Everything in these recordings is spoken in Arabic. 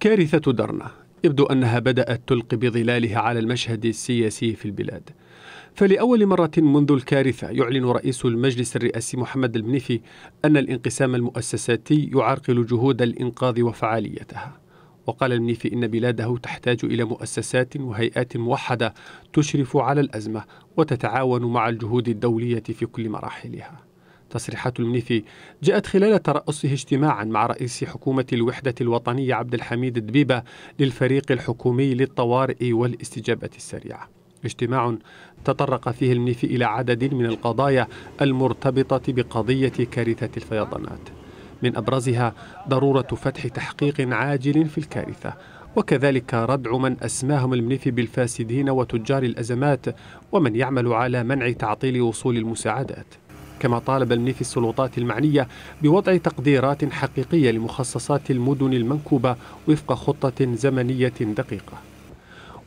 كارثة درنة يبدو أنها بدأت تلقي بظلالها على المشهد السياسي في البلاد فلأول مرة منذ الكارثة يعلن رئيس المجلس الرئاسي محمد المنيفي أن الانقسام المؤسساتي يعرقل جهود الإنقاذ وفعاليتها وقال المنيفي إن بلاده تحتاج إلى مؤسسات وهيئات موحدة تشرف على الأزمة وتتعاون مع الجهود الدولية في كل مراحلها تصريحات المنيثي جاءت خلال ترأسه اجتماعا مع رئيس حكومة الوحدة الوطنية عبد الحميد الدبيبة للفريق الحكومي للطوارئ والاستجابة السريعة اجتماع تطرق فيه المنيثي إلى عدد من القضايا المرتبطة بقضية كارثة الفيضانات من أبرزها ضرورة فتح تحقيق عاجل في الكارثة وكذلك ردع من أسماهم المنيثي بالفاسدين وتجار الأزمات ومن يعمل على منع تعطيل وصول المساعدات كما طالب المنيف السلطات المعنية بوضع تقديرات حقيقية لمخصصات المدن المنكوبة وفق خطة زمنية دقيقة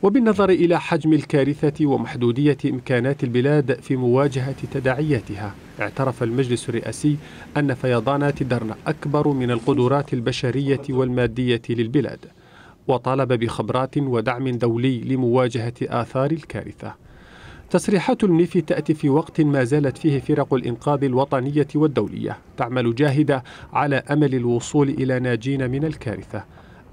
وبالنظر إلى حجم الكارثة ومحدودية إمكانات البلاد في مواجهة تداعياتها اعترف المجلس الرئاسي أن فيضانات درنا أكبر من القدرات البشرية والمادية للبلاد وطالب بخبرات ودعم دولي لمواجهة آثار الكارثة تصريحات الميفي تأتي في وقت ما زالت فيه فرق الإنقاذ الوطنية والدولية تعمل جاهدة على أمل الوصول إلى ناجين من الكارثة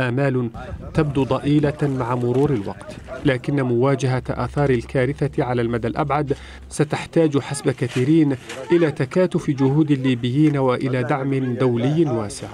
آمال تبدو ضئيلة مع مرور الوقت لكن مواجهة آثار الكارثة على المدى الأبعد ستحتاج حسب كثيرين إلى تكاتف جهود الليبيين وإلى دعم دولي واسع